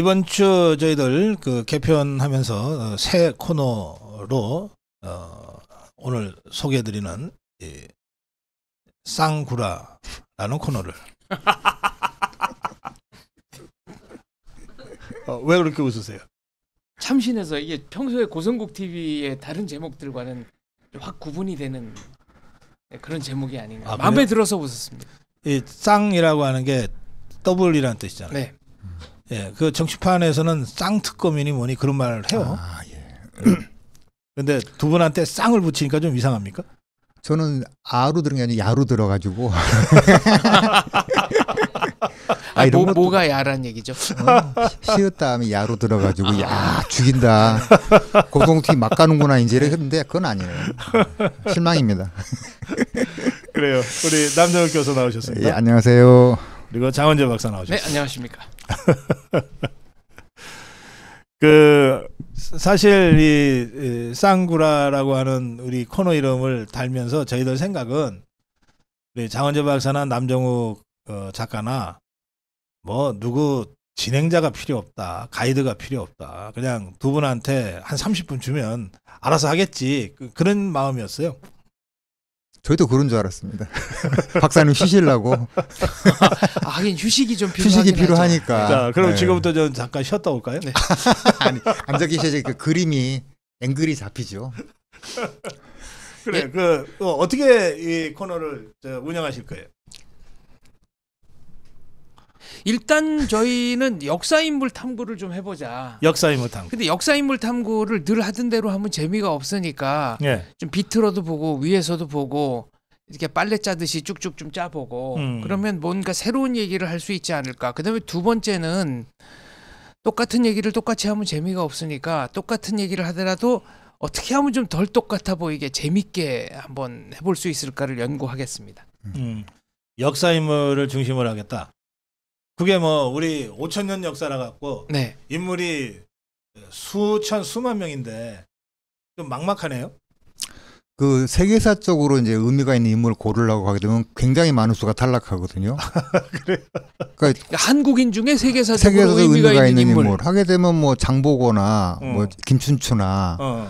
이번 주 저희들 그 개편하면서 어, 새 코너로 어 오늘 소개해드리는 이 쌍구라라는 코너를 어, 왜 그렇게 웃으세요? 참신해서 이게 평소에 고성국 TV의 다른 제목들과는 확 구분이 되는 네, 그런 제목이 아닌가 아, 마음에 들어서 웃었습니다. 이 쌍이라고 하는 게 더블이라는 뜻이잖아요. 네. 예, 그 정치판에서는 쌍특검이니 뭐니 그런 말을 해요. 아, 예. 음. 근데 두 분한테 쌍을 붙이니까 좀 이상합니까? 저는 아로 들은 게 아니라 야로 들어가지고. 아니, 아, 뭐, 것도... 뭐가 야란 얘기죠? 어, 시었다 하면 야로 들어가지고 야 죽인다. 고동티 막 가는구나 이제 이랬는데 그건 아니에요. 실망입니다. 그래요. 우리 남정욱 교수 나오셨습니다. 예, 안녕하세요. 그리고 장원재 박사 나오셨습니다. 네, 안녕하십니까. 그 사실 이 쌍구라라고 하는 우리 코너 이름을 달면서 저희들 생각은 우리 장원재 박사나 남정우 어, 작가나 뭐 누구 진행자가 필요 없다. 가이드가 필요 없다. 그냥 두 분한테 한 30분 주면 알아서 하겠지. 그, 그런 마음이었어요. 저희도 그런 줄 알았습니다. 박사님 쉬시려고. 아, 하긴 휴식이 좀 휴식이 필요하니까. 하죠. 자, 그럼 네. 지금부터 좀 잠깐 쉬었다 올까요? 네. 아니, 앉아 계셔야그 그림이 앵글이 잡히죠. 그래, 예? 그 어, 어떻게 이 코너를 저, 운영하실 거예요? 일단 저희는 역사 인물 탐구를 좀 해보자. 역사 인물 탐구. 근데 역사 인물 탐구를 늘 하던 대로 하면 재미가 없으니까 예. 좀 비틀어도 보고 위에서도 보고 이렇게 빨래 짜듯이 쭉쭉 좀 짜보고 음. 그러면 뭔가 새로운 얘기를 할 수 있지 않을까. 그다음에 두 번째는 똑같은 얘기를 똑같이 하면 재미가 없으니까 똑같은 얘기를 하더라도 어떻게 하면 좀 덜 똑같아 보이게 재밌게 한번 해볼 수 있을까를 연구하겠습니다. 음. 음. 역사 인물을 중심으로 하겠다. 그게 뭐 우리 5천 년 역사라 갖고 네. 인물이 수천 수만 명인데 좀 막막하네요. 그 세계사적으로 이제 의미가 있는 인물을 고르려고 하게 되면 굉장히 많은 수가 탈락하거든요. 그래요. 그러니까 한국인 중에 세계사적으로 세계사적 의미가, 의미가, 있는 인물. 인물. 하게 되면 뭐 장보고나 어. 뭐 김춘추나 어.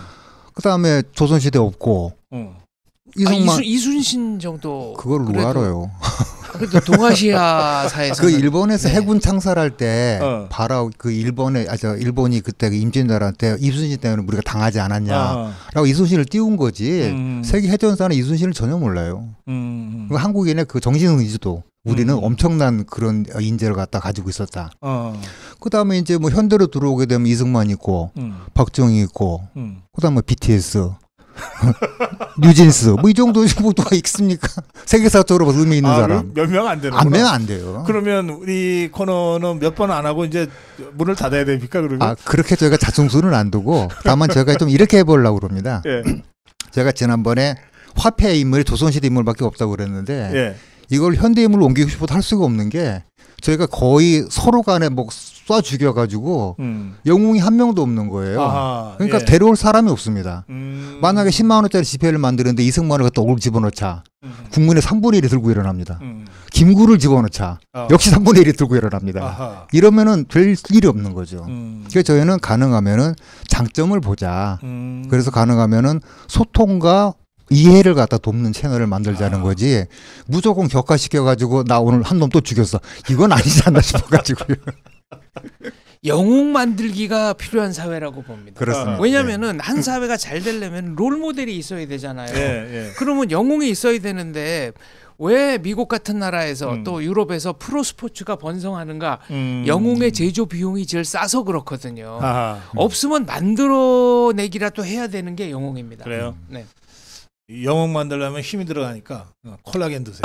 그다음에 조선시대 없고 어. 아, 이승만 아, 이순, 이순신 정도 그걸 로 알아요. 그러니 동아시아사에서 아, 그 일본에서 네. 해군 창살할 때 어. 바로그 일본에 아저 일본이 그때 그 임진왜란때 이순신 때문에 우리가 당하지 않았냐라고 어. 이순신을 띄운 거지 음. 세계 해전사는 이순신을 전혀 몰라요. 음. 음. 그 한국인의 그 정신 의지도 우리는 음. 엄청난 그런 인재를 갖다 가지고 있었다. 어. 그다음에 이제 뭐 현대로 들어오게 되면 이승만 있고 음. 박정희 있고 음. 그다음에 BTS 뉴진스 뭐 이 정도 정도가 있습니까? 세계사적으로 의미 있는 아, 사람 몇 명 안 되는 안명안 돼요. 그러면 우리 코너는 몇 번 안 하고 이제 문을 닫아야 됩니까? 그러면 아 그렇게 저희가 자충수는 안 두고 다만 저희가좀 이렇게 해보려고 그럽니다. 예. 제가 지난번에 화폐 인물 이 조선시대 인물밖에 없다고 그랬는데 예. 이걸 현대인물 옮기고 싶어도 할 수가 없는 게 저희가 거의 서로 간에 뭐 쏴 죽여가지고 음. 영웅이 한 명도 없는 거예요. 아하, 그러니까 예. 데려올 사람이 없습니다. 음. 만약에 10만 원짜리 지폐를 만드는데 이승만을 갖다 오를 집어넣자 음. 국민의 3분의 1이 들고 일어납니다. 음. 김구를 집어넣자 어. 역시 3분의 1이 들고 일어납니다. 아하. 이러면은 될 일이 없는 거죠. 음. 그래서 저희는 가능하면은 장점을 보자. 음. 그래서 가능하면은 소통과 이해를 갖다 돕는 채널을 만들자는 아. 거지 무조건 격화시켜 가지고 나 오늘 한 놈 또 죽였어 이건 아니지 않나 싶어 가지고요. 영웅 만들기가 필요한 사회라고 봅니다. 그렇습니다. 왜냐하면은 예. 네. 한 사회가 잘 되려면 롤 모델이 있어야 되잖아요. 예, 예. 그러면 영웅이 있어야 되는데 왜 미국 같은 나라에서 음. 또 유럽에서 프로 스포츠가 번성하는가? 음. 영웅의 제조 비용이 제일 싸서 그렇거든요. 아하. 없으면 만들어내기라도 해야 되는 게 영웅입니다. 그래요? 네. 영웅 만들려면 힘이 들어가니까 어, 콜라겐 드세요.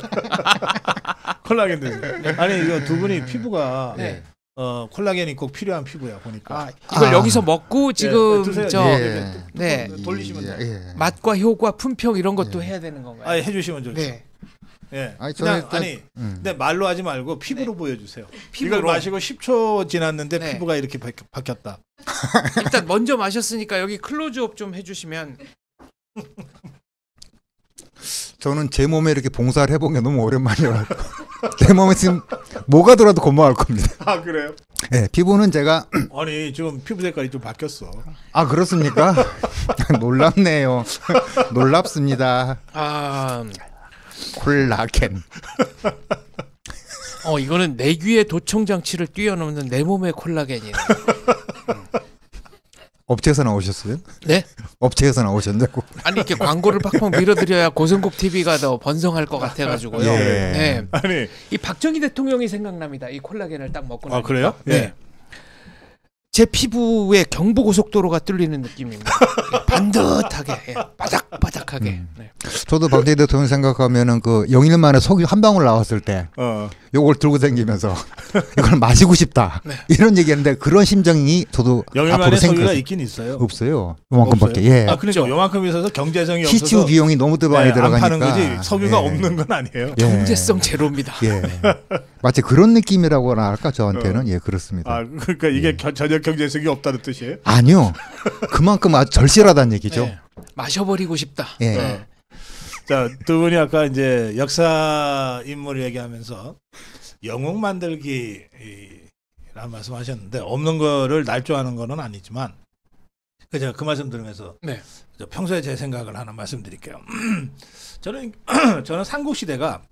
콜라겐 드세요. 아니 이거 두 분이 네. 피부가 네. 어 콜라겐이 꼭 필요한 피부야 보니까 아, 이걸 아. 여기서 먹고 예, 지금 네, 저 예. 예. 네. 네. 돌리시면 예. 돼요. 예. 맛과 효과 품평 이런 것도 해야 되는 건가요? 아 해주시면 좋죠. 네. 예. 아니, 그냥 일단, 아니 음. 근데 말로 하지 말고 피부로 네. 보여주세요. 피부로. 이걸 마시고 10초 지났는데 네. 피부가 이렇게 바 바뀌었다. 일단 먼저 마셨으니까 여기 클로즈업 좀 해주시면 저는 제 몸에 이렇게 봉사를 해본 게 너무 오랜만이라 내 몸에 지금 뭐가 돌아도 고마울 겁니다. 아 그래요? 네, 피부는 제가 아니 지금 피부 색깔이 좀 바뀌었어. 아 그렇습니까? 놀랍네요. 놀랍습니다. 아 콜라겐. 어 이거는 내 귀의 도청 장치를 뛰어넘는 내 몸의 콜라겐이에요. 업체에서 나오셨어요? 네? 업체에서 나오셨냐고. 아니 이렇게 광고를 팍팍 밀어드려야 고성국 TV가 더 번성할 것 같아가지고요. 예. 네. 아니 이 박정희 대통령이 생각납니다. 이 콜라겐을 딱 먹고 아, 나니까. 아 그래요? 네. 예. 제 피부에 경부고속도로가 뚫리는 느낌입니다. 예, 반듯하게, 예. 바닥바닥하게. 음. 네. 저도 박정희 대통령 생각하면은 그 영일만에 속이 한 방울 나왔을 때. 어. 요걸 들고 다니면서 이걸 마시고 싶다 네. 이런 얘기하는데 그런 심정이 저도 앞으로 생각 이 있긴 있어요. 없어요. 요만큼밖에. 예. 아 그렇죠. 요만큼 있어서 경제성이 없어서 시추 비용이 너무 더 많이 예, 들어가니까 거지, 석유가 예. 없는 건 아니에요. 예. 경제성 제로입니다. 예. 마치 그런 느낌이라고나 할까 저한테는 어. 예 그렇습니다. 아 그러니까 이게 전혀 예. 경제성이 없다는 뜻이에요? 아니요. 그만큼 아주 절실하다는 얘기죠. 네. 마셔버리고 싶다. 예. 어. 네. 자, 두 분이 아까 이제 역사 인물 얘기하면서 영웅 만들기라는 말씀 하셨는데 없는 거를 날조하는 거는 아니지만 그 제가 그 말씀 들으면서 네. 평소에 제 생각을 하나 말씀드릴게요. 저는 저는 삼국 시대가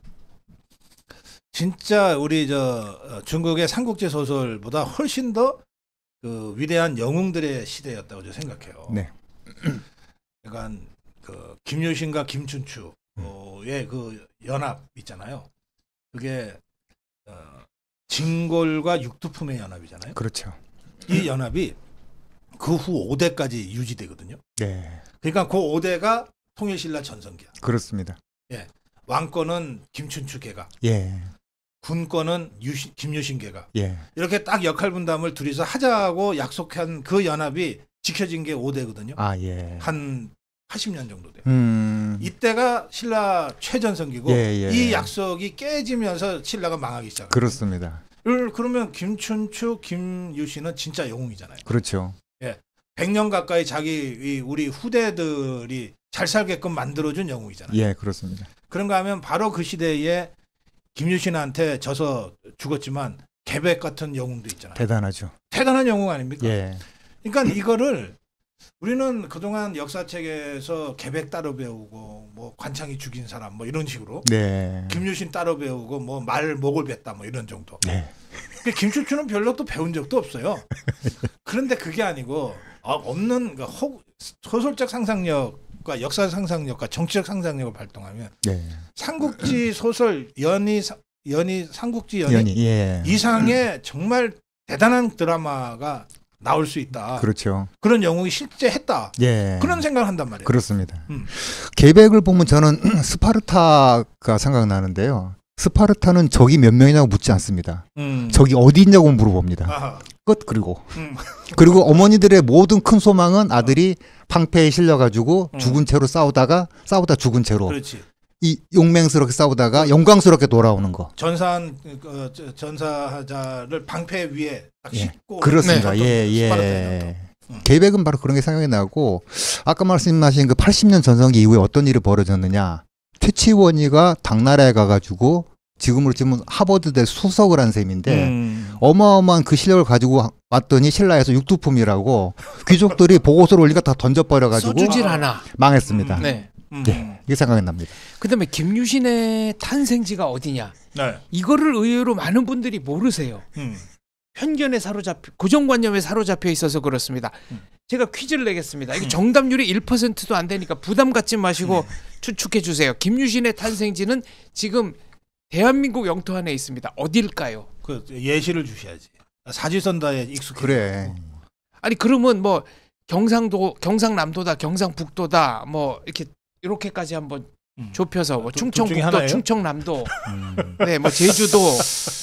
진짜 우리 저 어, 중국의 삼국지 소설보다 훨씬 더그 위대한 영웅들의 시대였다고 저 생각해요. 네. 그러니까 그 김효신과 김춘추의 음. 그 연합 있잖아요. 그게 어, 진골과 육두품의 연합이잖아요. 그렇죠. 이 연합이 그 후 5대까지 유지되거든요. 네. 그러니까 그 5대가 통일신라 전성기야. 그렇습니다. 예. 왕권은 김춘추계가. 예. 군권은 유신, 김유신계가. 예. 이렇게 딱 역할 분담을 둘이서 하자고 약속한 그 연합이 지켜진 게 5대거든요. 아, 예. 한 80년 정도 돼요. 음. 이때가 신라 최전성기고 예, 예. 이 예. 약속이 깨지면서 신라가 망하기 시작. 그렇습니다. 그러면 김춘추, 김유신은 진짜 영웅이잖아요. 그렇죠. 예. 100년 가까이 자기 우리 후대들이 잘 살게끔 만들어준 영웅이잖아요. 예, 그렇습니다. 그런가 하면 바로 그 시대에 김유신한테 져서 죽었지만 개백 같은 영웅도 있잖아요. 대단하죠. 대단한 영웅 아닙니까? 예. 그러니까 이거를 우리는 그동안 역사책에서 개백 따로 배우고 뭐 관창이 죽인 사람 뭐 이런 식으로 네. 김유신 따로 배우고 뭐말 목을 뱉다 뭐 이런 정도. 네. 그 김춘추는 별로 또 배운 적도 없어요. 그런데 그게 아니고 아, 없는 그 소설적 상상력과 역사 상상력과 정치적 상상력을 발동하면 네. 삼국지 소설 연이 연이 삼국지 연이, 연이 예. 이상의 정말 대단한 드라마가 나올 수 있다. 그렇죠. 그런 영웅이 실제 했다. 예. 그런 생각을 한단 말이에요. 그렇습니다. 음. 계백을 보면 저는 스파르타가 생각나는데요. 스파르타는 적이 몇 명이냐고 묻지 않습니다. 음. 적이 어디 있냐고 물어봅니다. 아하. 끝 그리고 음. 그리고 어머니들의 모든 큰 소망은 아들이 방패에 실려가지고 음. 죽은 채로 싸우다가 싸우다 죽은 채로 그렇지. 이 용맹스럽게 싸우다가 영광스럽게 돌아오는 거. 전사한 그, 그 전사자를 방패 위에 예. 그렇습니다. 네, 예, 예. 음. 계백은 바로 그런 게 생각이 나고 아까 말씀하신 그 80년 전성기 이후에 어떤 일이 벌어졌느냐. 최치원이가 당나라에 가가지고 지금으로 치면 하버드대 수석을 한 셈인데 음. 어마어마한 그 실력을 가지고 왔더니 신라에서 육두품이라고 귀족들이 보고서를 올리니까 다 던져버려가지고 써주질 않아 망했습니다. 음. 네. 예, 음. 네, 이게 생각이 납니다. 그다음에 김유신의 탄생지가 어디냐? 네. 이거를 의외로 많은 분들이 모르세요. 음. 편견에 사로잡혀 고정관념에 사로잡혀 있어서 그렇습니다. 음. 제가 퀴즈를 내겠습니다. 이게 음. 정답률이 1%도 안 되니까 부담 갖지 마시고 네. 추측해 주세요. 김유신의 탄생지는 지금 대한민국 영토 안에 있습니다. 어딜까요? 그 예시를 주셔야지. 사지선다에 익숙해. 그래. 아니 그러면 뭐 경상도 경상남도다 경상북도다 뭐 이렇게 이렇게까지 한번 음. 좁혀서 뭐 아, 충청북도, 충청남도, 음. 네뭐 제주도,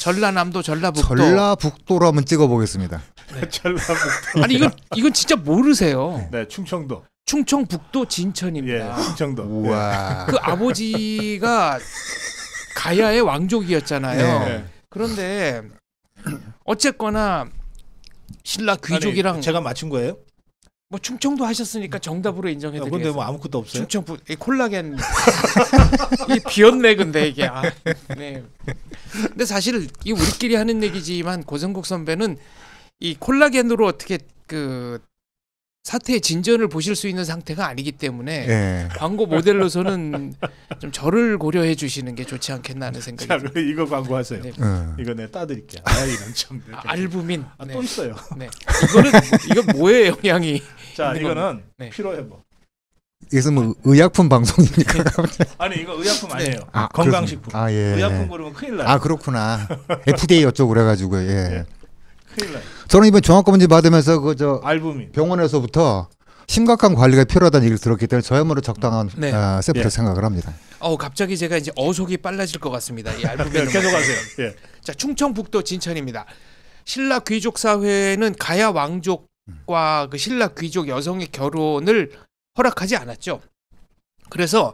전라남도, 전라북도. 전라북도로 한번 찍어보겠습니다. 네. 전라북도. 아니 이건 이건 진짜 모르세요. 네, 충청도. 충청북도 진천입니다. 예, 충청도. 우와. 예. 그 아버지가 가야의 왕족이었잖아요. 네. 그런데 어쨌거나 신라 귀족이랑 아니, 제가 맞춘 거예요? 뭐 충청도 하셨으니까 음. 정답으로 인정해드리겠습니다. 근데 아, 뭐 아무것도 없어요. 충청부 이 콜라겐 이 비었네 근데 이게 아, 네. 근데 사실 이 우리끼리 하는 얘기지만 고성국 선배는 이 콜라겐으로 어떻게 그 사태의 진전을 보실 수 있는 상태가 아니기 때문에 예. 광고 모델로서는 좀 저를 고려해 주시는 게 좋지 않겠나 하는 생각이 자, 듭니다. 이거 광고하세요. 네. 음. 예. 이거 내가 따드릴게요. 아, 이런 참. 아, 알부민. 아, 네. 또 있어요. 네. 이거는 이거 뭐에 영향이 자, 이거는 네. 필요해 뭐. 이것뭐 의약품 방송이니까. 아니 이거 의약품 네. 아니에요. 아, 건강식품. 아, 예. 의약품 그러면 큰일 나요. 아 그렇구나. FDA 여쭤 그래가지고 예. 예. 저는 이번 종합검진 받으면서 그저 알부민 병원에서부터 심각한 관리가 필요하다는 얘기를 들었기 때문에 저야말로 적당한 네. 어, 아, 세프를 예. 생각을 합니다. 어 갑자기 제가 이제 어속이 빨라질 것 같습니다. 이 알부민 예, 계속하세요. 예. 자 충청북도 진천입니다. 신라 귀족 사회는 가야 왕족과 그 신라 귀족 여성의 결혼을 허락하지 않았죠. 그래서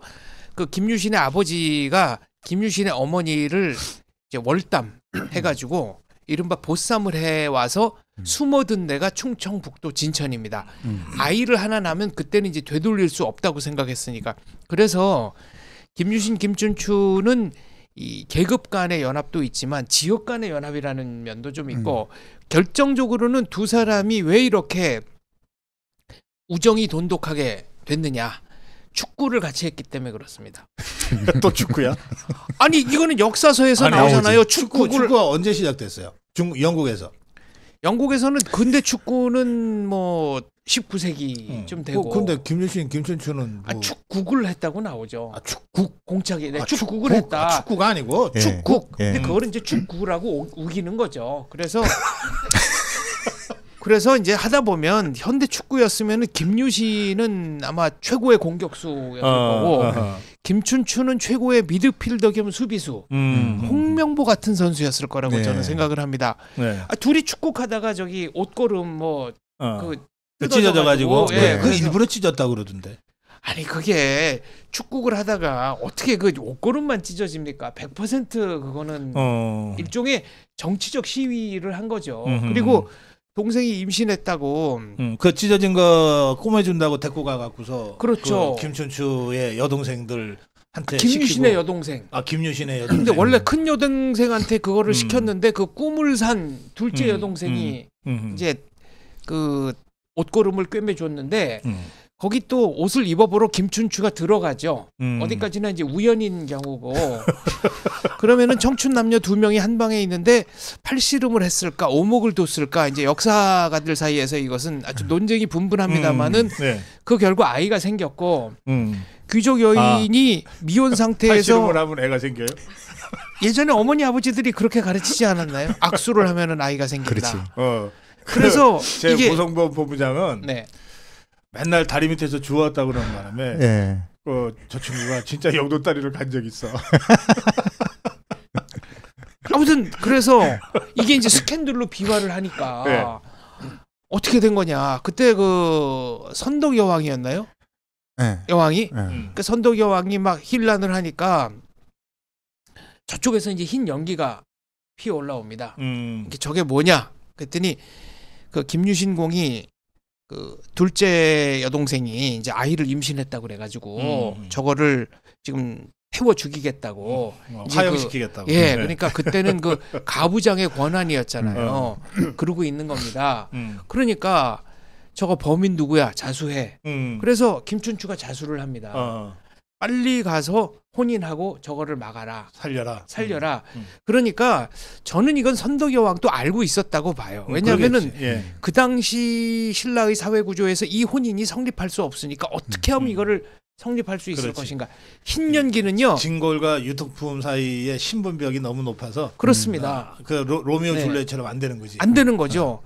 그 김유신의 아버지가 김유신의 어머니를 이제 월담 해가지고 이른바 보쌈을 해와서 음. 숨어든 내가 충청북도 진천입니다. 음. 아이를 하나 낳으면 그때는 이제 되돌릴 수 없다고 생각했으니까. 그래서 김유신, 김춘추는 이 계급 간의 연합도 있지만 지역 간의 연합이라는 면도 좀 있고 음. 결정적으로는 두 사람이 왜 이렇게 우정이 돈독하게 됐느냐. 축구를 같이 했기 때문에 그렇습니다. 또 축구야? 아니 이거는 역사서에서 아니, 나오잖아요. 나오 축구 축구가 언제 시작됐어요? 중 영국에서. 영국에서는 근대 축구는 뭐 19세기쯤 음. 응. 뭐 되고. 어, 근데 김유신, 김춘추는 아, 뭐... 아, 축국을 했다고 나오죠. 아, 축국 공작이 네, 아, 축국을 축국. 했다. 아, 축구가 아니고 축국. 예. 근데 그걸 음. 이제 축구라고 우기는 거죠. 그래서 그래서 이제 하다 보면 현대 축구였으면 김유신은 아마 최고의 공격수였을 어, 거고 어, 어. 김춘추는 최고의 미드필더 겸 수비수 음, 홍명보 같은 선수였을 거라고 네. 저는 생각을 합니다. 네. 아, 둘이 축구하다가 저기 옷걸음 뭐그 어. 그 찢어져 가지고 예, 네. 그 일부러 찢었다 그러던데. 아니 그게 축구를 하다가 어떻게 그 옷걸음만 찢어집니까? 100% 그거는 어. 일종의 정치적 시위를 한 거죠. 음흠. 그리고 동생이 임신했다고. 음, 그 찢어진 거 꼬매준다고 데리고 가갖고서. 그렇죠. 그 김춘추의 여동생들. 한테 김유신의 여동생. 아 김유신의 여동생. 근데 원래 큰 여동생한테 그거를 음. 시켰는데 그 꿈을 산 둘째 음. 여동생이 음. 음. 이제 그 옷걸음을 꿰매줬는데 음. 거기 또 옷을 입어보러 김춘추가 들어가죠. 음. 어디까지나 이제 우연인 경우고. 그러면은 청춘 남녀 두 명이 한 방에 있는데 팔씨름을 했을까, 오목을 뒀을까, 이제 역사가들 사이에서 이것은 아주 음. 논쟁이 분분합니다만은 음. 네. 그 결과 아이가 생겼고 음. 귀족 여인이 아. 미혼 상태에서 팔씨름을 하면 애가 생겨요? 예전에 어머니 아버지들이 그렇게 가르치지 않았나요? 악수를 하면은 아이가 생긴다. 그렇지. 어. 그래서 제 이게... 고성범 본부장은 네. 맨날 다리 밑에서 주웠다 그러는 바람에 네. 어, 저 친구가 진짜 영도 다리를 간 적 있어. 아무튼 그래서 이게 이제 스캔들로 비화를 하니까 네. 어떻게 된 거냐. 그때 그 선덕 여왕이었나요? 네. 여왕이 네. 그 선덕 여왕이 막 힐난을 하니까 저쪽에서 이제 흰 연기가 피어 올라옵니다. 음. 저게 뭐냐? 그랬더니 그 김유신 공이 그 둘째 여동생이 이제 아이를 임신했다고 그래가지고 음, 음, 음. 저거를 지금 태워 죽이겠다고 어, 어 화형시키겠다고. 그, 네. 예, 네. 그러니까 그때는 그 가부장의 권한이었잖아요. 음. 그러고 있는 겁니다. 음. 그러니까 저거 범인 누구야 자수해. 음. 그래서 김춘추가 자수를 합니다. 어. 어. 빨리 가서 혼인하고 저거를 막아라. 살려라. 살려라. 음, 음. 그러니까 저는 이건 선덕여왕도 알고 있었다고 봐요. 음, 왜냐하면 예. 그 당시 신라의 사회 구조에서 이 혼인이 성립할 수 없으니까 어떻게 하면 음, 음. 이거를 성립할 수 있을 그렇지. 것인가. 흰년기는요. 예. 진골과 유통품 사이의 신분벽이 너무 높아서 그렇습니다. 음, 아, 그 로, 미오 줄리엣처럼 네. 안 되는 거지. 안 되는 거죠.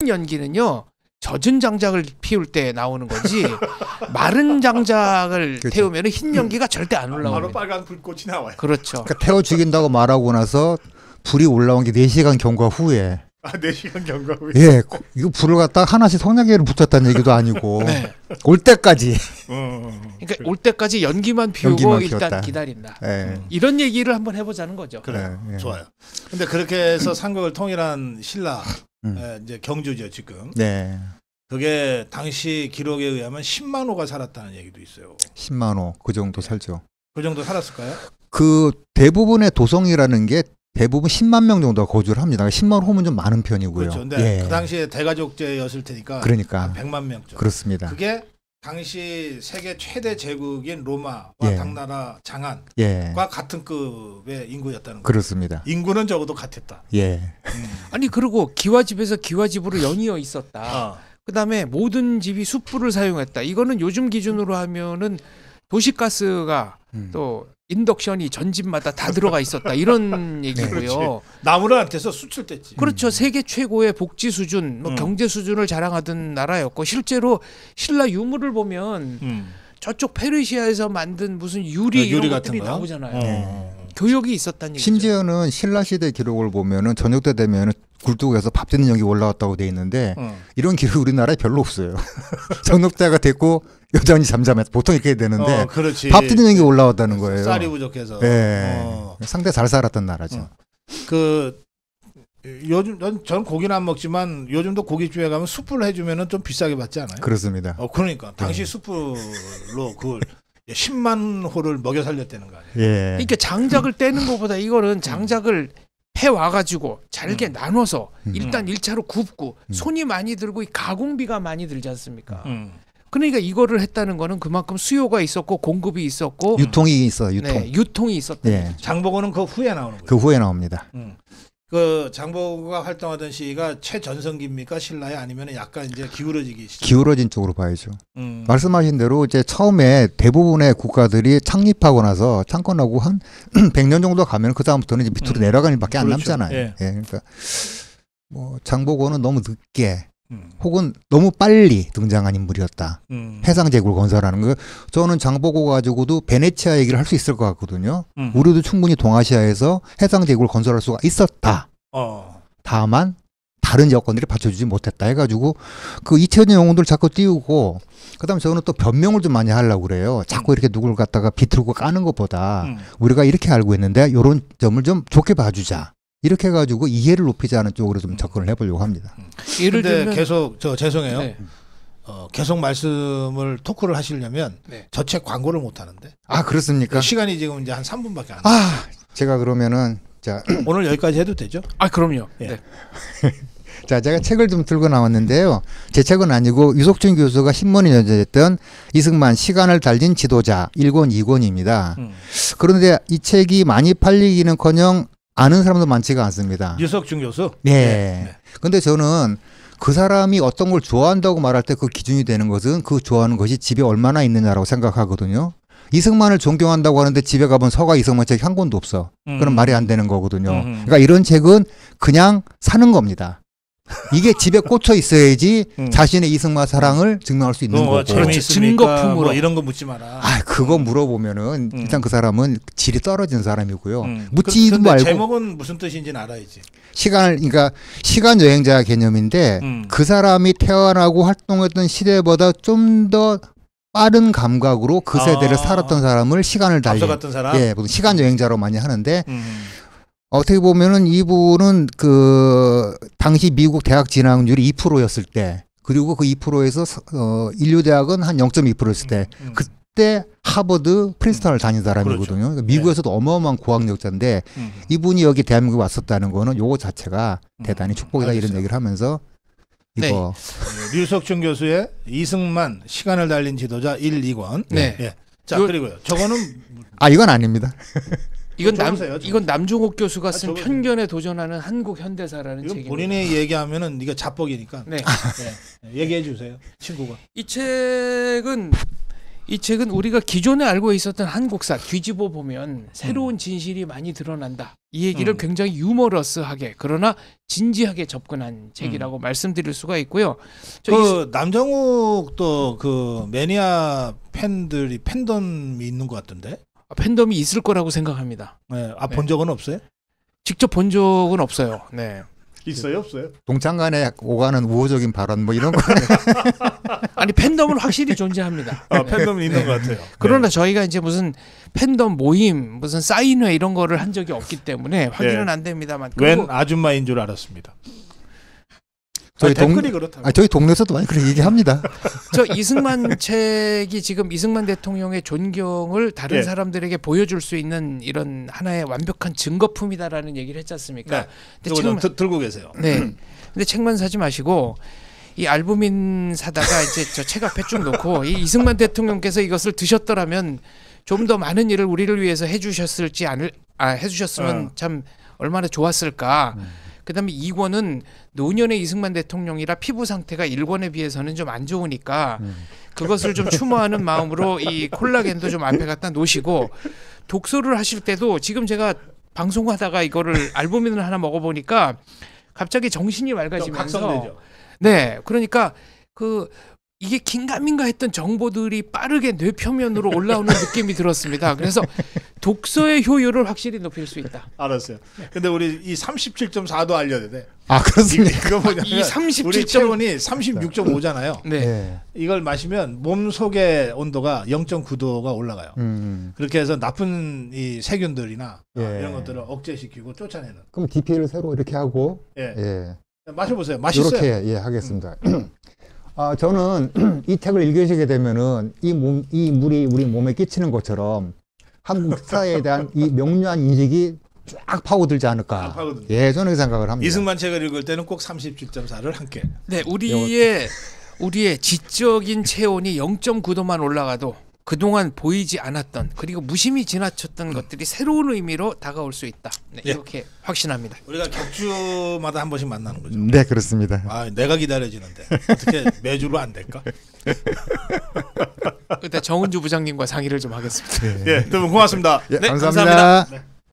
흰년기는요. 젖은 장작을 피울 때 나오는 거지 마른 장작을 태우면 흰 음. 연기가 절대 안 올라와요. 바로 빨간 불꽃이 나와요. 그렇죠. 그러니까 태워 죽인다고 말하고 나서 불이 올라온 게 4시간 경과 후에 아, 4시간 경과 후에. 예. 이거 불을 갖다 하나씩 성냥개를 붙였다는 얘기도 아니고. 네. 올 때까지. 어, 어, 어. 그러니까 올 때까지 연기만 피우고 연기만 일단 피웠다. 기다린다. 네. 이런 얘기를 한번 해 보자는 거죠. 그래 네. 예, 예. 좋아요. 근데 그렇게 해서 삼국을 통일한 신라 음. 예, 이제 경주죠 지금. 네. 그게 당시 기록에 의하면 10만 호가 살았다는 얘기도 있어요. 10만 호그 정도 예. 살죠. 그 정도 살았을까요? 그 대부분의 도성이라는 게 대부분 10만 명 정도가 거주를 합니다. 10만 그러니까 호면 좀 많은 편이고요. 그렇죠. 근 예. 그 당시에 대가족제였을 테니까 그러니까 100만 명 그렇습니다. 그게 당시 세계 최대 제국인 로마와 예. 당나라 장안과 예. 같은 급의 인구였다는 거죠. 그렇습니다. 인구는 적어도 같았다. 예. 음. 아니 그리고 기와집에서 기와집으로 연이어 있었다. 어. 그다음에 모든 집이 숯불을 사용했다. 이거는 요즘 기준으로 하면은 도시가스가 음. 또 인덕션이 전집마다 다 들어가 있었다 이런 네. 얘기고요. 나무를한테서 수출됐지. 그렇죠. 음. 세계 최고의 복지 수준, 뭐 음. 경제 수준을 자랑하던 나라였고 실제로 신라 유물을 보면 음. 저쪽 페르시아에서 만든 무슨 유리, 네, 유리 같은 것들이 거야? 나오잖아요. 어. 네. 교육이 있었다는 얘기죠. 심지어는 신라 시대 기록을 보면은 저녁 때 되면은 굴뚝에서 밥 드는 역이 올라왔다고 돼 있는데 음. 이런 기록 우리나라에 별로 없어요. 저녁 때가 됐고 여전히 잠잠해. 보통 이렇게 되는데 어, 밥드는게 올라왔다는 거예요. 쌀이 부족해서. 예. 어. 상대 잘 살았던 나라죠. 어. 그 요즘 저는 고기는 안 먹지만 요즘도 고깃집에 가면 숯불 해주면은 좀 비싸게 받지 않아요? 그렇습니다. 어 그러니까 당시 네. 수프로 그걸 10만 호를 먹여 살렸다는 거 아니에요? 예. 그러니까 장작을 떼는 것보다 이거는 장작을 해 와가지고 잘게 음. 나눠서 음. 일단 음. 일차로 굽고 음. 손이 많이 들고 이 가공비가 많이 들지 않습니까? 음. 그러니까 이거를 했다는 거는 그만큼 수요가 있었고 공급이 있었고 유통이 있어 네, 유통 네, 유통이 있었다. 예. 장보고는 그 후에 나오는 거예요. 그 후에 나옵니다. 음. 그 장보고가 활동하던 시기가 최전성기입니까 신라에 아니면 약간 이제 기울어지기 시작. 기울어진 쪽으로 봐야죠. 음. 말씀하신 대로 이제 처음에 대부분의 국가들이 창립하고 나서 창건하고 한 100년 정도 가면 그 다음부터는 이제 밑으로 음. 내려가는 밖에 안 그렇죠. 남잖아요. 예. 예. 그러니까 뭐 장보고는 너무 늦게 혹은 너무 빨리 등장한 인물이었다. 음. 해상제국을 건설하는 거. 저는 장보고 가지고도 베네치아 얘기를 할 수 있을 것 같거든요. 음. 우리도 충분히 동아시아에서 해상제국을 건설할 수가 있었다. 어. 다만 다른 여건들이 받쳐주지 못했다 해가지고 그 이태원 영웅들 자꾸 띄우고 그다음에 저는 또 변명을 좀 많이 하려고 그래요. 자꾸 음. 이렇게 누굴 갖다가 비틀고 까는 것보다 음. 우리가 이렇게 알고 있는데 이런 점을 좀 좋게 봐주자. 이렇게 해가지고 이해를 높이자는 쪽으로 좀 접근을 해보려고 합니다. 예를 음. 들면 계속 저 죄송해요. 네. 어, 계속 말씀을 토크를 하시려면 네. 저책 광고를 못 하는데. 아 그렇습니까? 네, 시간이 지금 이제 한 3분밖에 안. 아 됐어요. 제가 그러면은 자 오늘 여기까지 해도 되죠? 아 그럼요. 예. 네. 자, 제가 책을 좀 들고 나왔는데요. 제 책은 아니고 유석준 교수가 신문에 연재했던 이승만 시간을 달린 지도자 1권 2권입니다. 음. 그런데 이 책이 많이 팔리기는커녕 아는 사람도 많지가 않습니다. 유석중 교수? 네. 네. 네. 근데 저는 그 사람이 어떤 걸 좋아한다고 말할 때 그 기준이 되는 것은 그 좋아하는 것이 집에 얼마나 있느냐라고 생각하거든요. 이승만을 존경한다고 하는데 집에 가본 서가 이승만 책 한 권도 없어. 음. 그럼 말이 안 되는 거거든요. 음. 그러니까 이런 책은 그냥 사는 겁니다. 이게 집에 꽂혀 있어야지 음. 자신의 이승마 사랑을 음. 증명할 수 있는 뭐 거고. 그렇지. 증거품으로 뭐 이런 거 묻지 마라. 아, 그거 음. 물어보면은 음. 일단 그 사람은 질이 떨어진 사람이고요. 묻지도 그, 말고. 제목은 무슨 뜻인지는 알아야지. 시간을 그러니까 시간 여행자 개념인데 그 사람이 태어나고 활동했던 시대보다 좀 더 빠른 감각으로 그 세대를 아~ 살았던 사람을 시간을 달리 사람? 예, 시간 여행자로 많이 하는데 음. 어떻게 보면은 이분은 그 당시 미국 대학 진학률이 2%였을 때 그리고 그 2%에서 어 인류 대학은 한 0.2%였을 때 음, 음. 그때 하버드, 프린스턴을 다닌 사람이거든요. 그렇죠. 그러니까 미국에서도 네. 어마어마한 고학력자인데 음. 이분이 여기 대한민국 왔었다는 거는 요거 자체가 음. 대단히 축복이다 알 이런 얘기를 하면서 네. 이거 네. 예, 류석준 교수의 이승만 시간을 달린 지도자 1, 2권. 네. 네. 자, 그리고요. 저거는 아, 이건 아닙니다. 이건 남 써요, 이건 남종옥 교수가 아, 쓴 아, 편견에 도전하는 한국 현대사라는 책입니다. 본인의 얘기하면은 네가 자뻑이니까. 네. 네. 네. 얘기해 주세요. 친구가. 이 책은 이 책은 우리가 기존에 알고 있었던 한국사 뒤집어 보면 새로운 음. 진실이 많이 드러난다. 이 얘기를 음. 굉장히 유머러스하게 그러나 진지하게 접근한 책이라고 음. 말씀드릴 수가 있고요. 그 남정욱 또그 매니아 팬들이 팬덤이 있는 것 같던데. 아, 팬덤이 있을 거라고 생각합니다. 네. 아, 네. 본 적은 없어요? 직접 본 적은 없어요. 네. 있어요 없어요? 동창간에 오가는 우호적인 발언 뭐 이런 거 아니 팬덤은 확실히 존재합니다. 아, 팬덤은 있는 네. 것 같아요. 네. 그러나 저희가 이제 무슨 팬덤 모임, 무슨 사인회 이런 거를 한 적이 없기 때문에 확인은 안 됩니다만. 웬 아줌마인 줄 알았습니다. 저희 아, 동 그렇다고. 아, 저희 동네에서도 많이 그렇게 얘기합니다. 저 이승만 책이 지금 이승만 대통령의 존경을 다른 네. 사람들에게 보여줄 수 있는 이런 하나의 완벽한 증거품이다라는 얘기를 했지 않습니까? 네. 근데 책만, 드, 들고 계세요. 네. 근데 책만 사지 마시고 이 알부민 사다가 이제 저책 앞에 쭉 놓고 이 이승만 대통령께서 이것을 드셨더라면 좀 더 많은 일을 우리를 위해서 해주셨을지 않을 아 해주셨으면 어. 참 얼마나 좋았을까. 음. 그다음에 2권은 노년의 이승만 대통령이라 피부 상태가 1권에 비해서는 좀 안 좋으니까 음. 그것을 좀 추모하는 마음으로 이 콜라겐도 좀 앞에 갖다 놓으시고 독서를 하실 때도 지금 제가 방송하다가 이거를 알부민을 하나 먹어보니까 갑자기 정신이 맑아지면서 네 그러니까 그 이게 긴가민가 했던 정보들이 빠르게 뇌표면으로 올라오는 느낌이 들었습니다. 그래서 독서의 효율을 확실히 높일 수 있다. 알았어요. 근데 우리 이 37.4도 알려야 돼. 아, 그렇습니까? 이거 뭐냐면 이 37. 우리 이 36.5잖아요. 네. 이걸 마시면 몸 속의 온도가 0.9도가 올라가요. 음, 음. 그렇게 해서 나쁜 이 세균들이나 예. 이런 것들을 억제시키고 쫓아내는. 그럼 DP를 새로 이렇게 하고 예. 예. 마셔보세요. 맛있어요. 이렇게 예 하겠습니다. 음. 아, 저는 이 책을 읽으시게 되면은 이 몸, 이 물이 우리 몸에 끼치는 것처럼 한국 사회에 대한 이 명료한 인식이 쫙 파고들지 않을까. 아, 파고들. 예, 저는 생각을 합니다. 이승만 책을 읽을 때는 꼭 37.4를 함께. 네, 우리의 우리의 지적인 체온이 0.9도만 올라가도 그동안 보이지 않았던 그리고 무심히 지나쳤던 음. 것들이 새로운 의미로 다가올 수 있다. 네, 예. 이렇게 확신합니다. 우리가 격주마다 한 번씩 만나는 거죠. 네, 그렇습니다. 아, 내가 기다려지는데 어떻게 매주로 안 될까? 일단 정은주 부장님과 상의를 좀 하겠습니다. 예, 네. 분 고맙습니다. 예, 네, 감사합니다. 감사합니다. 네.